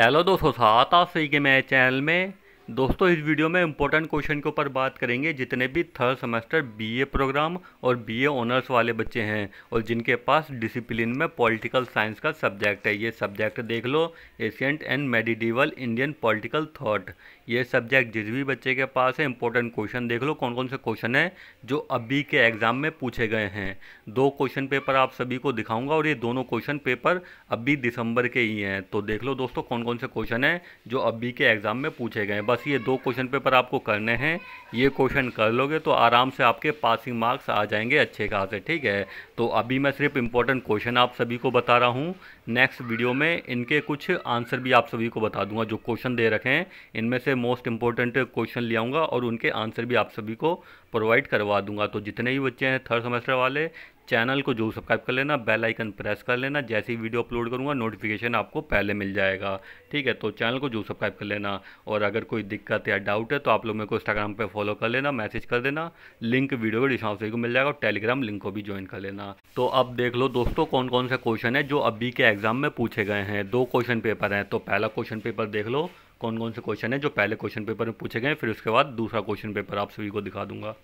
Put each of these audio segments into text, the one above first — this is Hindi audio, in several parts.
हेलो दोस्तों सात आप सही के मेरे चैनल में दोस्तों इस वीडियो में इंपॉर्टेंट क्वेश्चन के ऊपर बात करेंगे जितने भी थर्ड सेमेस्टर बीए प्रोग्राम और बीए ऑनर्स वाले बच्चे हैं और जिनके पास डिसिप्लिन में पॉलिटिकल साइंस का सब्जेक्ट है ये सब्जेक्ट देख लो ancient and medieval Indian political thought ये सब्जेक्ट जिस भी बच्चे के पास है इंपॉर्टेंट क्वेश्चन देख लो कौन कौन से क्वेश्चन हैं जो अभी के एग्ज़ाम में पूछे गए हैं दो क्वेश्चन पेपर आप सभी को दिखाऊंगा और ये दोनों क्वेश्चन पेपर अभी दिसंबर के ही हैं तो देख लो दोस्तों कौन कौन से क्वेश्चन हैं जो अभी के एग्ज़ाम में पूछे गए हैं बस ये दो क्वेश्चन पेपर आपको करने हैं ये क्वेश्चन कर लोगे तो आराम से आपके पासिंग मार्क्स आ जाएंगे अच्छे खासे ठीक है तो अभी मैं सिर्फ इंपॉर्टेंट क्वेश्चन आप सभी को बता रहा हूँ नेक्स्ट वीडियो में इनके कुछ आंसर भी आप सभी को बता दूंगा जो क्वेश्चन दे रखे हैं इनमें से मोस्ट इंपॉर्टेंट क्वेश्चन ले आऊँगा और उनके आंसर भी आप सभी को प्रोवाइड करवा दूंगा तो जितने भी बच्चे हैं थर्ड सेमेस्टर वाले चैनल को जरूर सब्सक्राइब कर लेना बेल आइकन प्रेस कर लेना जैसे ही वीडियो अपलोड करूँगा नोटिफिकेशन आपको पहले मिल जाएगा ठीक है तो चैनल को जरूर सब्सक्राइब कर लेना और अगर कोई दिक्कत या डाउट है तो आप लोग मेरे को इंस्टाग्राम पर फॉलो कर लेना मैसेज कर देना लिंक वीडियो को डिस्काउंट को मिल जाएगा और टेलीग्राम लिंक को भी ज्वाइन कर लेना तो अब देख लो दोस्तों कौन कौन से क्वेश्चन है जो अभी के एग्जाम में पूछे गए हैं दो क्वेश्चन पेपर हैं तो पहला क्वेश्चन पेपर देख लो कौन कौन से क्वेश्चन है जो पहले क्वेश्चन पेपर में पूछे गए फिर उसके बाद दूसरा क्वेश्चन पेपर आप सभी को दिखा दूंगा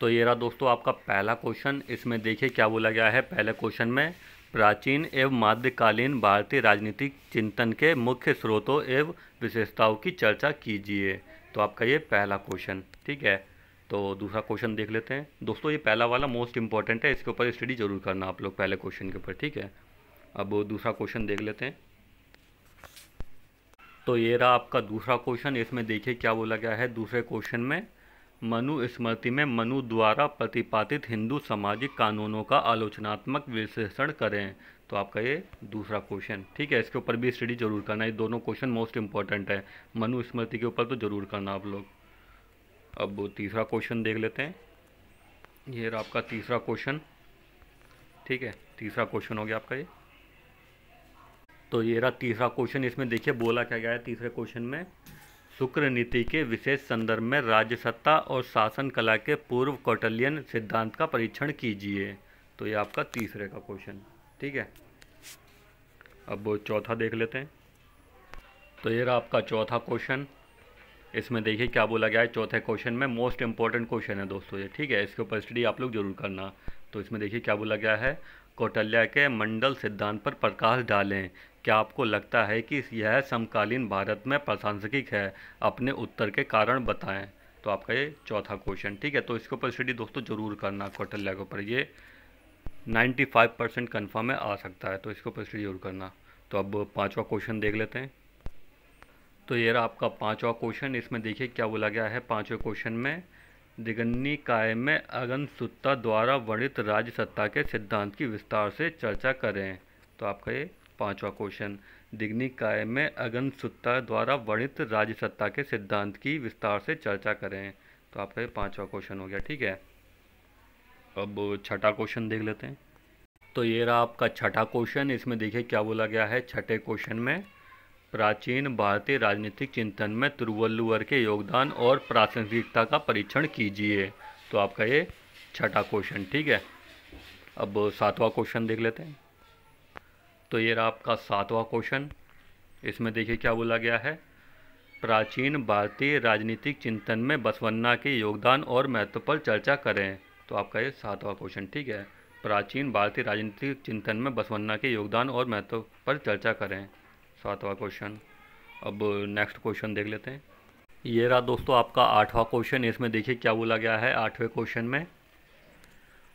तो ये रहा दोस्तों आपका पहला क्वेश्चन इसमें देखिए क्या बोला गया है पहले क्वेश्चन में प्राचीन एवं मध्यकालीन भारतीय राजनीतिक चिंतन के मुख्य स्रोतों एवं विशेषताओं की चर्चा कीजिए तो आपका ये पहला क्वेश्चन ठीक है तो दूसरा क्वेश्चन देख लेते हैं दोस्तों ये पहला वाला मोस्ट इंपॉर्टेंट है इसके ऊपर स्टडी जरूर करना आप लोग पहले क्वेश्चन के ऊपर ठीक है अब दूसरा क्वेश्चन देख लेते हैं तो ये रहा आपका दूसरा क्वेश्चन इसमें देखिए क्या बोला गया है दूसरे क्वेश्चन में मनुस्मृति में मनु द्वारा प्रतिपादित हिंदू सामाजिक कानूनों का आलोचनात्मक विश्लेषण करें तो आपका ये दूसरा क्वेश्चन ठीक है इसके ऊपर भी स्टडी जरूर करना ये दोनों क्वेश्चन मोस्ट इंपॉर्टेंट है मनुस्मृति के ऊपर तो जरूर करना आप लोग अब तीसरा क्वेश्चन देख लेते हैं ये रहा आपका तीसरा क्वेश्चन ठीक है तीसरा क्वेश्चन हो गया आपका ये तो ये रहा तीसरा क्वेश्चन इसमें देखिए बोला क्या गया है तीसरे क्वेश्चन में शुक्र नीति के विशेष संदर्भ में राजसत्ता और शासन कला के पूर्व कौटल्यन सिद्धांत का परीक्षण कीजिए तो ये आपका तीसरे का क्वेश्चन ठीक है अब वो चौथा देख लेते हैं तो ये रहा आपका चौथा क्वेश्चन इसमें देखिए क्या बोला गया है चौथे क्वेश्चन में मोस्ट इंपॉर्टेंट क्वेश्चन है दोस्तों ये ठीक है इसके ऊपर स्टडी आप लोग जरूर करना तो इसमें देखिए क्या बोला गया है कौटल्या के मंडल सिद्धांत पर प्रकाश डालें क्या आपको लगता है कि यह समकालीन भारत में प्रशासकिक है अपने उत्तर के कारण बताएं तो आपका ये चौथा क्वेश्चन ठीक है तो इसके ऊपर स्टडी दोस्तों ज़रूर करना कौटल्या के ऊपर ये 95 परसेंट कन्फर्म है आ सकता है तो इसके ऊपर स्टडी जरूर करना तो अब पाँचवा क्वेश्चन देख लेते हैं तो ये रहा आपका पाँचवा क्वेश्चन इसमें देखिए क्या बोला गया है पाँचवें क्वेश्चन में काय में अगन सुत्ता द्वारा वर्णित राज्य सत्ता के सिद्धांत की विस्तार से चर्चा करें तो आपका ये पांचवा क्वेश्चन दिग्निकाय काय में अगन सुत्ता द्वारा वर्णित राज्य सत्ता के सिद्धांत की विस्तार से चर्चा करें तो आपका ये पाँचवा क्वेश्चन हो गया ठीक है अब छठा क्वेश्चन देख लेते हैं तो ये रहा आपका छठा क्वेश्चन इसमें देखिए क्या बोला गया है छठे क्वेश्चन में प्राचीन भारतीय राजनीतिक चिंतन में तिरुवल्लुवर के योगदान और प्रासंगिकता का परीक्षण कीजिए तो आपका ये छठा क्वेश्चन ठीक है अब सातवां क्वेश्चन देख लेते हैं तो ये रहा आपका सातवां क्वेश्चन इसमें देखिए क्या बोला गया है प्राचीन भारतीय राजनीतिक चिंतन में बसवन्ना के योगदान और महत्व पर चर्चा करें तो आपका ये सातवां क्वेश्चन ठीक है प्राचीन भारतीय राजनीतिक चिंतन में बसवन्ना के योगदान और महत्व पर चर्चा करें सातवां क्वेश्चन अब नेक्स्ट क्वेश्चन देख लेते हैं ये रहा दोस्तों आपका आठवां क्वेश्चन इसमें देखिए क्या बोला गया है आठवें क्वेश्चन में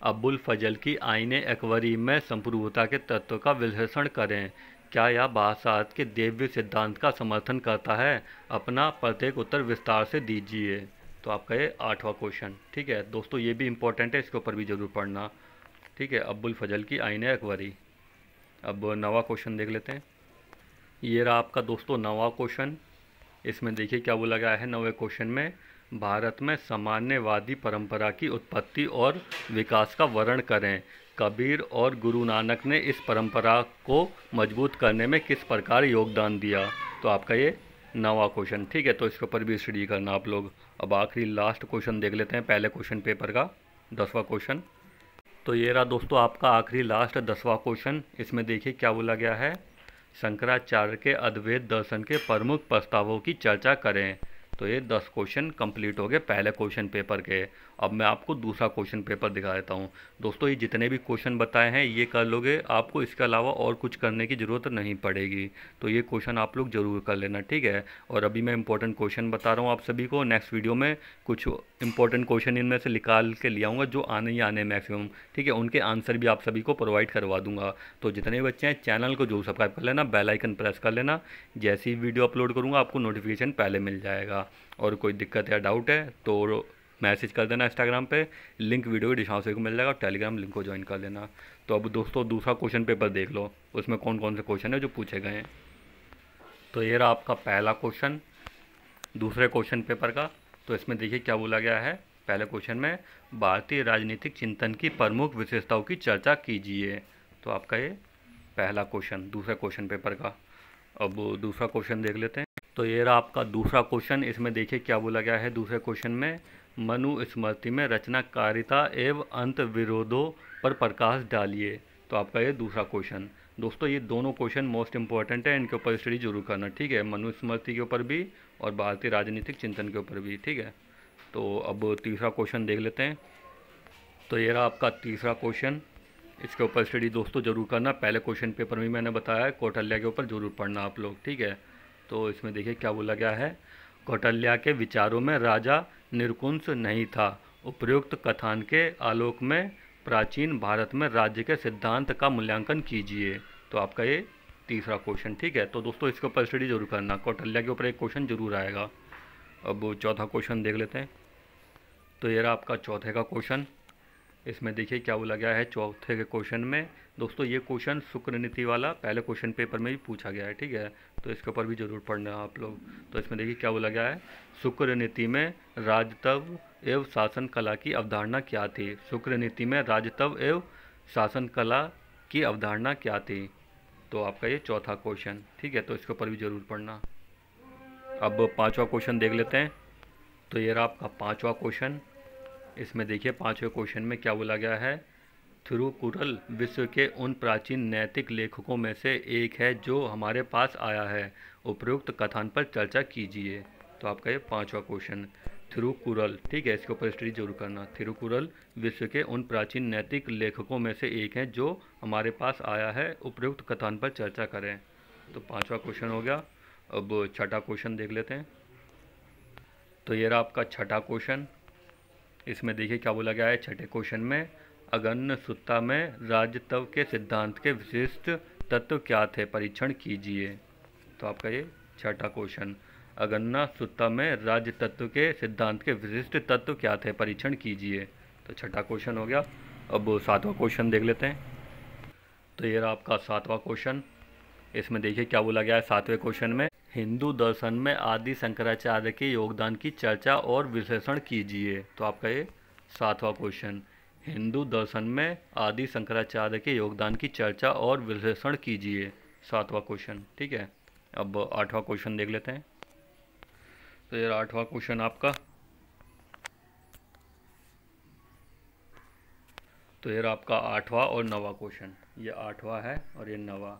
अबुल फजल की आइन एकवरी में संप्रभुता के तत्व का विश्लेषण करें क्या यह बादशाह के देव्य सिद्धांत का समर्थन करता है अपना प्रत्येक उत्तर विस्तार से दीजिए तो आपका ये आठवां क्वेश्चन ठीक है दोस्तों ये भी इम्पोर्टेंट है इसके ऊपर भी ज़रूर पढ़ना ठीक है अबुल फजल की आइन अकबरी अब नवा क्वेश्चन देख लेते हैं ये रहा आपका दोस्तों नवा क्वेश्चन इसमें देखिए क्या बोला गया है नवे क्वेश्चन में भारत में सामान्यवादी परंपरा की उत्पत्ति और विकास का वर्णन करें कबीर और गुरु नानक ने इस परंपरा को मजबूत करने में किस प्रकार योगदान दिया तो आपका ये नवा क्वेश्चन ठीक है तो इसके ऊपर भी स्टडी करना आप लोग अब आखिरी लास्ट क्वेश्चन देख लेते हैं पहले क्वेश्चन पेपर का दसवा क्वेश्चन तो ये रहा दोस्तों आपका आखिरी लास्ट दसवा क्वेश्चन इसमें देखिए क्या बोला गया है शंकराचार्य के अद्वैत दर्शन के प्रमुख प्रस्तावों की चर्चा करें तो ये दस क्वेश्चन कंप्लीट हो गए पहले क्वेश्चन पेपर के अब मैं आपको दूसरा क्वेश्चन पेपर दिखा देता हूँ दोस्तों ये जितने भी क्वेश्चन बताए हैं ये कर लोगे आपको इसके अलावा और कुछ करने की ज़रूरत नहीं पड़ेगी तो ये क्वेश्चन आप लोग ज़रूर कर लेना ठीक है और अभी मैं इंपॉर्टेंट क्वेश्चन बता रहा हूँ आप सभी को नेक्स्ट वीडियो में कुछ इंपॉर्टेंट क्वेश्चन इनमें से निकाल के ले आऊँगा जो आने ही आने मैक्सिमम ठीक है उनके आंसर भी आप सभी को प्रोवाइड करवा दूंगा तो जितने बच्चे हैं चैनल को जरूर सब्सक्राइब कर लेना बेलाइकन प्रेस कर लेना जैसी वीडियो अपलोड करूँगा आपको नोटिफिकेशन पहले मिल जाएगा और कोई दिक्कत या डाउट है तो मैसेज कर देना इंस्टाग्राम पे लिंक वीडियो डिशाव से को मिल जाएगा टेलीग्राम लिंक को ज्वाइन कर लेना तो अब दोस्तों दूसरा क्वेश्चन पेपर देख लो उसमें कौन कौन से क्वेश्चन है जो पूछे गए हैं तो ये रहा आपका पहला क्वेश्चन दूसरे क्वेश्चन पेपर का तो इसमें देखिए क्या बोला गया है पहले क्वेश्चन में भारतीय राजनीतिक चिंतन की प्रमुख विशेषताओं की चर्चा कीजिए तो आपका ये पहला क्वेश्चन दूसरे क्वेश्चन पेपर का अब दूसरा क्वेश्चन देख लेते हैं तो ये रहा आपका दूसरा क्वेश्चन इसमें देखिए क्या बोला गया है दूसरे क्वेश्चन में मनु स्मृति में रचनाकारिता एवं अंत विरोधों पर प्रकाश डालिए तो आपका ये दूसरा क्वेश्चन दोस्तों ये दोनों क्वेश्चन मोस्ट इंपॉर्टेंट है इनके ऊपर स्टडी जरूर करना ठीक है मनुस्मृति के ऊपर भी और भारतीय राजनीतिक चिंतन के ऊपर भी ठीक है तो अब तीसरा क्वेश्चन देख लेते हैं तो ये रहा आपका तीसरा क्वेश्चन इसके ऊपर स्टडी दोस्तों जरूर करना पहले क्वेश्चन पेपर में मैंने बताया है कौटल्या के ऊपर जरूर पढ़ना आप लोग ठीक है तो इसमें देखिए क्या बोला गया है कौटल्या के विचारों में राजा निरकुंस नहीं था उपयुक्त कथान के आलोक में प्राचीन भारत में राज्य के सिद्धांत का मूल्यांकन कीजिए तो आपका ये तीसरा क्वेश्चन ठीक है तो दोस्तों इसके ऊपर स्टडी जरूर करना कौटल्या के ऊपर एक क्वेश्चन जरूर आएगा अब चौथा क्वेश्चन देख लेते हैं तो ये रहा आपका चौथे का क्वेश्चन इसमें देखिए क्या वो लगा है चौथे के क्वेश्चन में दोस्तों ये क्वेश्चन शुक्र नीति वाला पहले क्वेश्चन पेपर में भी पूछा गया है ठीक है तो इसके ऊपर भी जरूर पढ़ना आप लोग तो इसमें देखिए क्या वो लगा है शुक्र नीति में राजतव एवं शासन कला की अवधारणा क्या थी शुक्र नीति में राजतव एवं शासन कला की अवधारणा क्या थी तो आपका ये चौथा क्वेश्चन ठीक है तो इसके ऊपर भी जरूर पढ़ना अब पाँचवा क्वेश्चन देख लेते हैं तो ये रहा आपका पाँचवा क्वेश्चन इसमें देखिए पाँचवें क्वेश्चन में क्या बोला गया है थिरुकुरल विश्व के उन प्राचीन नैतिक लेखकों में से एक है जो हमारे पास आया है उपयुक्त कथान पर चर्चा कीजिए तो आपका ये पाँचवा क्वेश्चन थिरुकुरल ठीक है इसके ऊपर स्टडी जरूर करना थिरुकुरल विश्व के उन प्राचीन नैतिक लेखकों में से एक हैं जो हमारे पास आया है उपयुक्त कथान पर चर्चा करें तो पाँचवा क्वेश्चन हो गया अब छठा क्वेश्चन देख लेते हैं तो ये रहा आपका छठा क्वेश्चन इसमें देखिए क्या बोला गया है छठे क्वेश्चन में अगन्न सुत्ता में राजतव के सिद्धांत के विशिष्ट तत्व क्या थे परीक्षण कीजिए तो आपका ये छठा क्वेश्चन अगन्ना सुत्ता में राज्य तत्व के सिद्धांत के विशिष्ट तत्व क्या थे परीक्षण कीजिए तो छठा क्वेश्चन हो गया अब सातवां क्वेश्चन देख लेते हैं तो ये रहा आपका सातवां क्वेश्चन इसमें देखिए क्या बोला गया है सातवें क्वेश्चन में हिंदू दर्शन में आदि शंकराचार्य के योगदान की चर्चा और विश्लेषण कीजिए तो आपका ये सातवां क्वेश्चन हिंदू दर्शन में आदि शंकराचार्य के योगदान की चर्चा और विश्लेषण कीजिए सातवां क्वेश्चन ठीक है अब आठवां क्वेश्चन देख लेते हैं तो ये आठवां क्वेश्चन आपका तो ये आपका आठवां और नवा क्वेश्चन ये आठवां है और ये नवा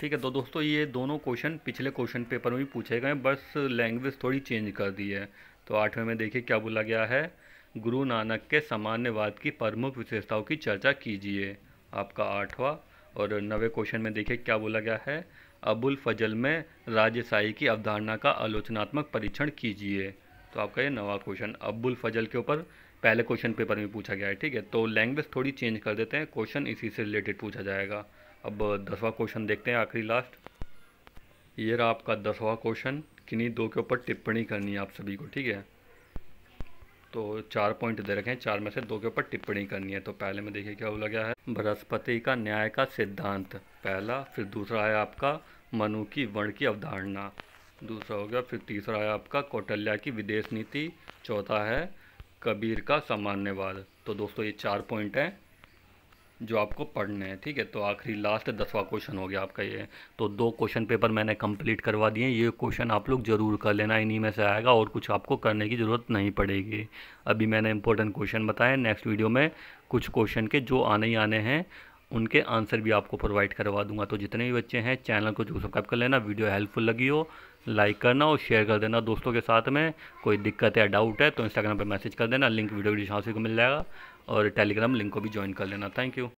ठीक है तो दोस्तों ये दोनों क्वेश्चन पिछले क्वेश्चन पेपर में भी पूछे गए बस लैंग्वेज थोड़ी चेंज कर दी है तो आठवें में देखिए क्या बोला गया है गुरु नानक के सामान्यवाद की प्रमुख विशेषताओं की चर्चा कीजिए आपका आठवां और नवे क्वेश्चन में देखिए क्या बोला गया है अबुल फजल में राजशाही की अवधारणा का आलोचनात्मक परीक्षण कीजिए तो आपका ये नवा क्वेश्चन अबुल फजल के ऊपर पहले क्वेश्चन पेपर में पूछा गया है ठीक है तो लैंग्वेज थोड़ी चेंज कर देते हैं क्वेश्चन इसी से रिलेटेड पूछा जाएगा अब दसवां क्वेश्चन देखते हैं आखिरी लास्ट ये रहा आपका दसवां क्वेश्चन किन्हीं दो के ऊपर टिप्पणी करनी है आप सभी को ठीक है तो चार पॉइंट दे रखे हैं चार में से दो के ऊपर टिप्पणी करनी है तो पहले में देखिए क्या बोला गया है बृहस्पति का न्याय का सिद्धांत पहला फिर दूसरा है आपका मनु की वर्ण की अवधारणा दूसरा हो गया फिर तीसरा है आपका कौटल्या की विदेश नीति चौथा है कबीर का सामान्यवाद तो दोस्तों ये चार पॉइंट हैं जो आपको पढ़ने हैं ठीक है तो आखिरी लास्ट दसवा क्वेश्चन हो गया आपका ये तो दो क्वेश्चन पेपर मैंने कंप्लीट करवा दिए ये क्वेश्चन आप लोग ज़रूर कर लेना इन्हीं में से आएगा और कुछ आपको करने की ज़रूरत नहीं पड़ेगी अभी मैंने इंपॉर्टेंट क्वेश्चन बताए नेक्स्ट वीडियो में कुछ क्वेश्चन के जो आने ही आने हैं उनके आंसर भी आपको प्रोवाइड करवा दूंगा तो जितने भी बच्चे हैं चैनल को जो सब्सक्राइब कर लेना वीडियो हेल्पफुल लगी हो लाइक करना और शेयर कर देना दोस्तों के साथ में कोई दिक्कत या डाउट है तो इंस्टाग्राम पर मैसेज कर देना लिंक वीडियो डिस्क्रिप्शन को मिल जाएगा और टेलीग्राम लिंक को भी ज्वाइन कर लेना थैंक यू